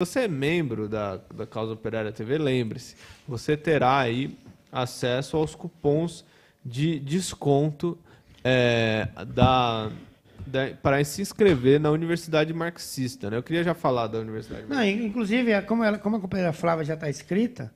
você é membro da, da Causa Operária TV, lembre-se, você terá aí acesso aos cupons de desconto é, da, da para se inscrever na Universidade Marxista. Né? Eu queria já falar da Universidade Não, Marxista. inclusive, é, como, ela, como a companheira Flávia já está inscrita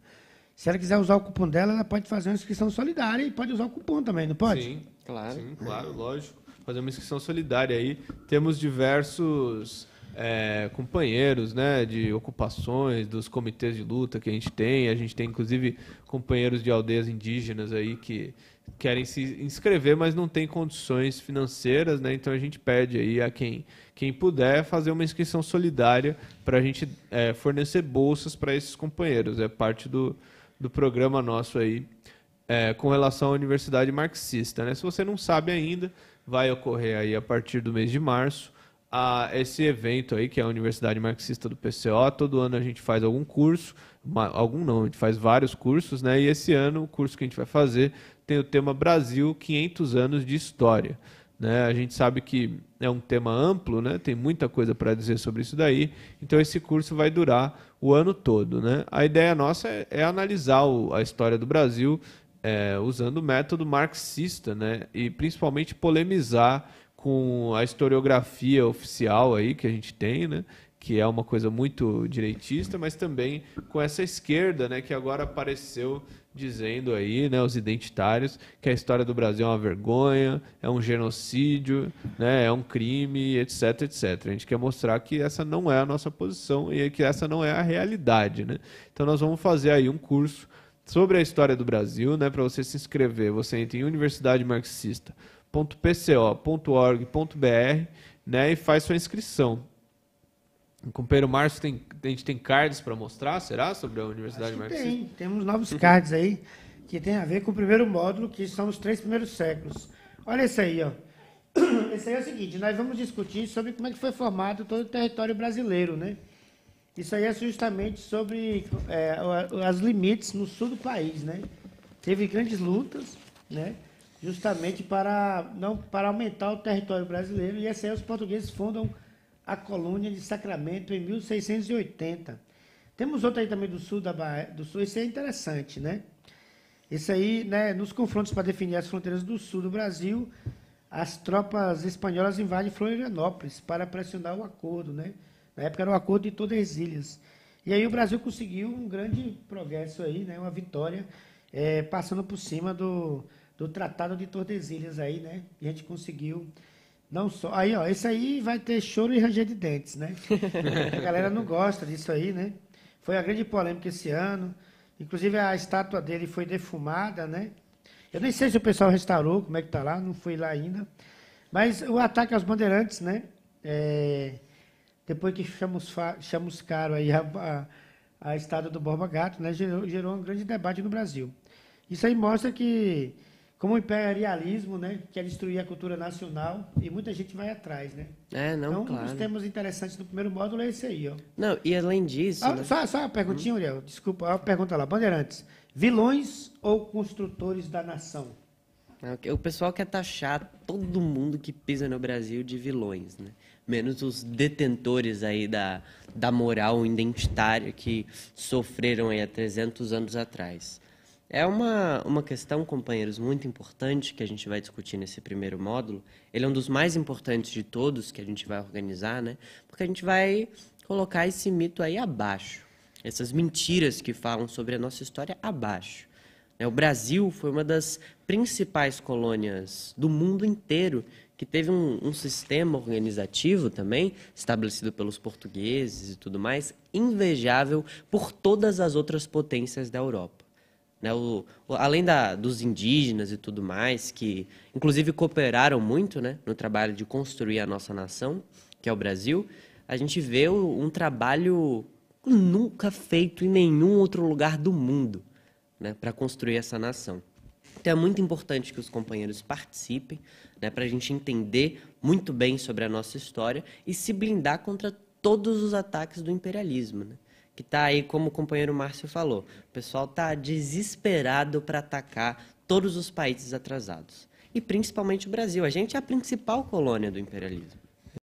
se ela quiser usar o cupom dela, ela pode fazer uma inscrição solidária e pode usar o cupom também, não pode? Sim, claro. Sim, claro, lógico. Fazer uma inscrição solidária aí. Temos diversos é, companheiros né, de ocupações, dos comitês de luta que a gente tem. A gente tem, inclusive, companheiros de aldeias indígenas aí que querem se inscrever, mas não tem condições financeiras, né? Então a gente pede aí a quem, quem puder fazer uma inscrição solidária para a gente é, fornecer bolsas para esses companheiros. É parte do, do programa nosso aí é, com relação à universidade marxista. Né? Se você não sabe ainda, vai ocorrer aí a partir do mês de março a esse evento aí, que é a Universidade Marxista do PCO. Todo ano a gente faz algum curso, algum não, a gente faz vários cursos, né? E esse ano o curso que a gente vai fazer tem o tema Brasil 500 anos de história. Né? A gente sabe que é um tema amplo, né? tem muita coisa para dizer sobre isso daí, então esse curso vai durar o ano todo. Né? A ideia nossa é, é analisar o, a história do Brasil é, usando o método marxista né? e principalmente polemizar com a historiografia oficial aí que a gente tem, né? que é uma coisa muito direitista, mas também com essa esquerda, né, que agora apareceu dizendo aí, né, os identitários, que a história do Brasil é uma vergonha, é um genocídio, né, é um crime, etc, etc. A gente quer mostrar que essa não é a nossa posição e que essa não é a realidade, né? Então nós vamos fazer aí um curso sobre a história do Brasil, né, para você se inscrever, você entra em universidade marxista www.pco.org.br né, e faz sua inscrição. O companheiro Márcio, tem, a gente tem cards para mostrar, será? Sobre a Universidade Marxista? Tem, temos novos cards aí que tem a ver com o primeiro módulo, que são os três primeiros séculos. Olha esse aí, ó. Esse aí é o seguinte, nós vamos discutir sobre como é que foi formado todo o território brasileiro, né? Isso aí é justamente sobre é, as limites no sul do país, né? Teve grandes lutas, né? justamente para, não, para aumentar o território brasileiro, e assim os portugueses fundam a colônia de Sacramento em 1680. Temos outro aí também do sul da Bahia, do sul, isso é interessante, né? Isso aí, né, nos confrontos para definir as fronteiras do sul do Brasil, as tropas espanholas invadem Florianópolis para pressionar o acordo, né? Na época era o acordo de todas as ilhas E aí o Brasil conseguiu um grande progresso aí, né, uma vitória, é, passando por cima do, do Tratado de Tordesilhas aí, né? E a gente conseguiu não só. Aí, ó, esse aí vai ter choro e ranger de dentes, né? a galera não gosta disso aí, né? Foi a grande polêmica esse ano. Inclusive a estátua dele foi defumada, né? Eu nem sei se o pessoal restaurou, como é que tá lá, não fui lá ainda. Mas o ataque aos bandeirantes, né? É... depois que chamamos, chamamos caro aí a, a, a estátua do Borba Gato, né? Gerou, gerou um grande debate no Brasil. Isso aí mostra que como o imperialismo, né, quer destruir a cultura nacional e muita gente vai atrás, né? É, não, então, claro. Então, um dos temas interessantes do primeiro módulo é esse aí, ó. Não, e além disso... Ah, né? só, só uma perguntinha, hum. Uriel, desculpa, uma pergunta lá, Bandeirantes, vilões ou construtores da nação? É, o pessoal quer taxar todo mundo que pisa no Brasil de vilões, né? Menos os detentores aí da, da moral identitária que sofreram aí há 300 anos atrás. É uma, uma questão, companheiros, muito importante que a gente vai discutir nesse primeiro módulo. Ele é um dos mais importantes de todos que a gente vai organizar, né? Porque a gente vai colocar esse mito aí abaixo. Essas mentiras que falam sobre a nossa história abaixo. É, o Brasil foi uma das principais colônias do mundo inteiro que teve um, um, sistema organizativo também, estabelecido pelos portugueses e tudo mais, invejável por todas as outras potências da Europa. Né? O, o, além da, dos indígenas e tudo mais, que inclusive cooperaram muito né, no trabalho de construir a nossa nação, que é o Brasil, a gente vê um trabalho nunca feito em nenhum outro lugar do mundo né, para construir essa nação. Então é muito importante que os companheiros participem, né, para a gente entender muito bem sobre a nossa história e se blindar contra todos os ataques do imperialismo. Né? que está aí, como o companheiro Márcio falou, o pessoal está desesperado para atacar todos os países atrasados. E principalmente o Brasil. A gente é a principal colônia do imperialismo.